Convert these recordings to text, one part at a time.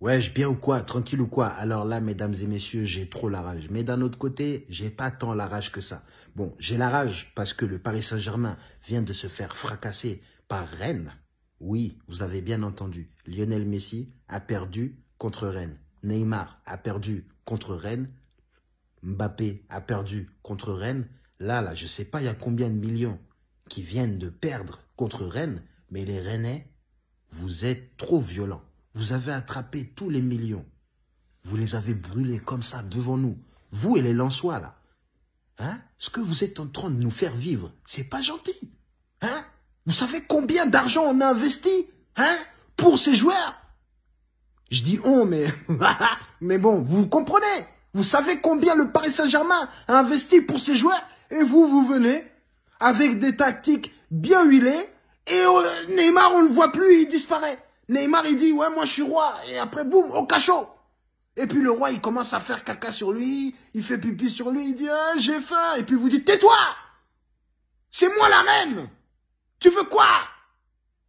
Ouais, bien ou quoi Tranquille ou quoi Alors là, mesdames et messieurs, j'ai trop la rage. Mais d'un autre côté, j'ai pas tant la rage que ça. Bon, j'ai la rage parce que le Paris Saint-Germain vient de se faire fracasser par Rennes. Oui, vous avez bien entendu. Lionel Messi a perdu contre Rennes. Neymar a perdu contre Rennes. Mbappé a perdu contre Rennes. Là, là, je sais pas, il y a combien de millions qui viennent de perdre contre Rennes. Mais les Rennais, vous êtes trop violents. Vous avez attrapé tous les millions. Vous les avez brûlés comme ça devant nous. Vous et les Lançois, là. Hein Ce que vous êtes en train de nous faire vivre, c'est pas gentil. Hein Vous savez combien d'argent on a investi hein pour ces joueurs Je dis on, mais... mais bon, vous comprenez Vous savez combien le Paris Saint-Germain a investi pour ces joueurs Et vous, vous venez avec des tactiques bien huilées et euh, Neymar, on ne le voit plus, il disparaît. Neymar, il dit, ouais, moi, je suis roi. Et après, boum, au cachot. Et puis le roi, il commence à faire caca sur lui, il fait pipi sur lui, il dit euh, j'ai faim !» Et puis vous dites « tais-toi C'est moi la reine Tu veux quoi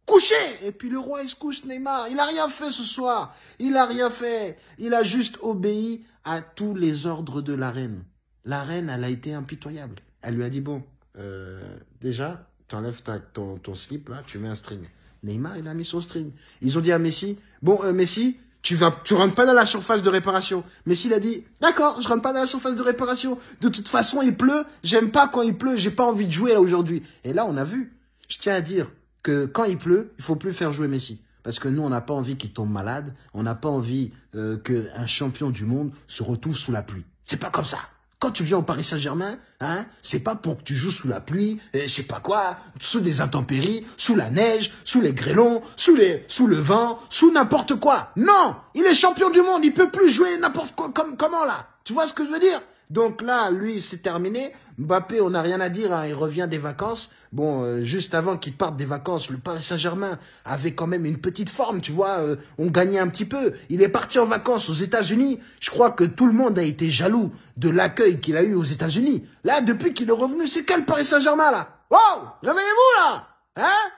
Coucher !» Et puis le roi, il se couche, Neymar, il n'a rien fait ce soir, il n'a rien fait, il a juste obéi à tous les ordres de la reine. La reine, elle a été impitoyable. Elle lui a dit « bon, euh, déjà, t'enlèves ton, ton slip là, tu mets un string. » Neymar, il a mis son string. Ils ont dit à Messi, bon, euh, Messi, tu vas, tu rentres pas dans la surface de réparation. Messi, il a dit, d'accord, je rentre pas dans la surface de réparation. De toute façon, il pleut. J'aime pas quand il pleut. J'ai pas envie de jouer là aujourd'hui. Et là, on a vu. Je tiens à dire que quand il pleut, il faut plus faire jouer Messi. Parce que nous, on n'a pas envie qu'il tombe malade. On n'a pas envie euh, qu'un champion du monde se retrouve sous la pluie. C'est pas comme ça. Quand tu viens au Paris Saint-Germain, hein, c'est pas pour que tu joues sous la pluie, et je sais pas quoi, sous des intempéries, sous la neige, sous les grêlons, sous les, sous le vent, sous n'importe quoi. Non, il est champion du monde, il peut plus jouer n'importe quoi comme comment là. Tu vois ce que je veux dire donc là, lui, c'est terminé. Mbappé, on n'a rien à dire. Hein. Il revient des vacances. Bon, euh, juste avant qu'il parte des vacances, le Paris Saint-Germain avait quand même une petite forme, tu vois. Euh, on gagnait un petit peu. Il est parti en vacances aux États-Unis. Je crois que tout le monde a été jaloux de l'accueil qu'il a eu aux États-Unis. Là, depuis qu'il est revenu, c'est quel Paris Saint-Germain, là Wow Réveillez-vous, là Hein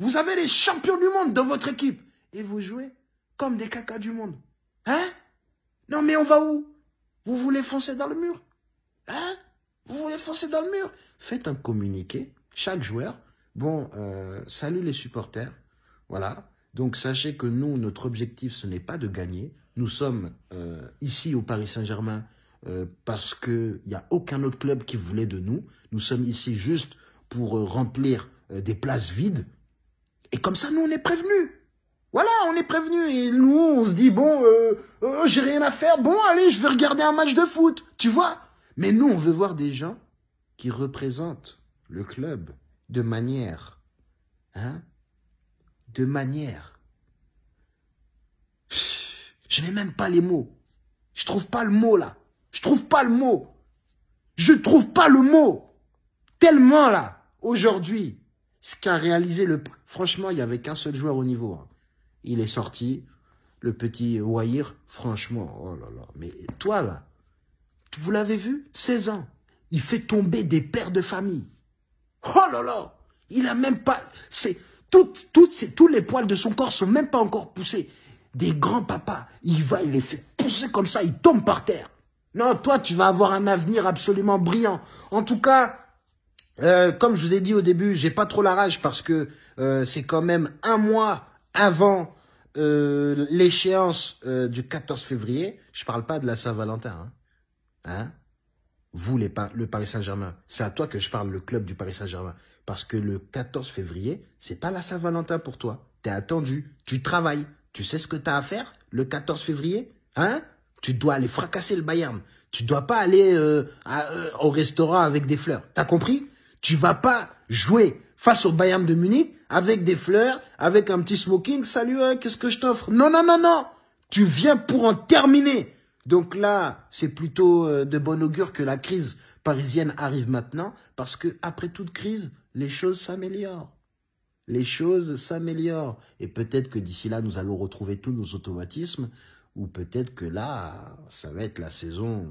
Vous avez les champions du monde dans votre équipe. Et vous jouez comme des cacas du monde. Hein Non, mais on va où vous voulez foncer dans le mur Hein Vous voulez foncer dans le mur Faites un communiqué, chaque joueur. Bon, euh, salut les supporters. Voilà. Donc sachez que nous, notre objectif, ce n'est pas de gagner. Nous sommes euh, ici au Paris Saint-Germain euh, parce qu'il n'y a aucun autre club qui voulait de nous. Nous sommes ici juste pour euh, remplir euh, des places vides. Et comme ça, nous, on est prévenus. Voilà, on est prévenu. Et nous, on se dit, bon, euh, euh, j'ai rien à faire. Bon, allez, je vais regarder un match de foot. Tu vois Mais nous, on veut voir des gens qui représentent le club de manière. Hein De manière. Je n'ai même pas les mots. Je trouve pas le mot là. Je trouve pas le mot. Je trouve pas le mot. Tellement là, aujourd'hui, ce qu'a réalisé le... Franchement, il n'y avait qu'un seul joueur au niveau. Hein. Il est sorti, le petit Wahir, franchement, oh là là. Mais toi, là, vous l'avez vu 16 ans. Il fait tomber des pères de famille. Oh là là Il a même pas... C'est... Toutes, toutes, tous les poils de son corps sont même pas encore poussés. Des grands papas, il va, il les fait pousser comme ça, il tombe par terre. Non, toi, tu vas avoir un avenir absolument brillant. En tout cas, euh, comme je vous ai dit au début, j'ai pas trop la rage parce que euh, c'est quand même un mois avant euh, l'échéance euh, du 14 février, je parle pas de la Saint-Valentin. Hein, hein Vous, les, le Paris Saint-Germain, c'est à toi que je parle, le club du Paris Saint-Germain. Parce que le 14 février, c'est pas la Saint-Valentin pour toi. es attendu, tu travailles, tu sais ce que tu as à faire le 14 février Hein Tu dois aller fracasser le Bayern. Tu dois pas aller euh, au restaurant avec des fleurs. T'as compris Tu vas pas jouer face au Bayern de Munich avec des fleurs, avec un petit smoking. Salut, hein, qu'est-ce que je t'offre Non, non, non, non. Tu viens pour en terminer. Donc là, c'est plutôt euh, de bon augure que la crise parisienne arrive maintenant, parce que après toute crise, les choses s'améliorent. Les choses s'améliorent. Et peut-être que d'ici là, nous allons retrouver tous nos automatismes, ou peut-être que là, ça va être la saison.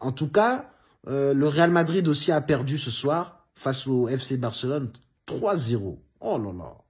En tout cas, euh, le Real Madrid aussi a perdu ce soir face au FC Barcelone 3-0. Oh là là.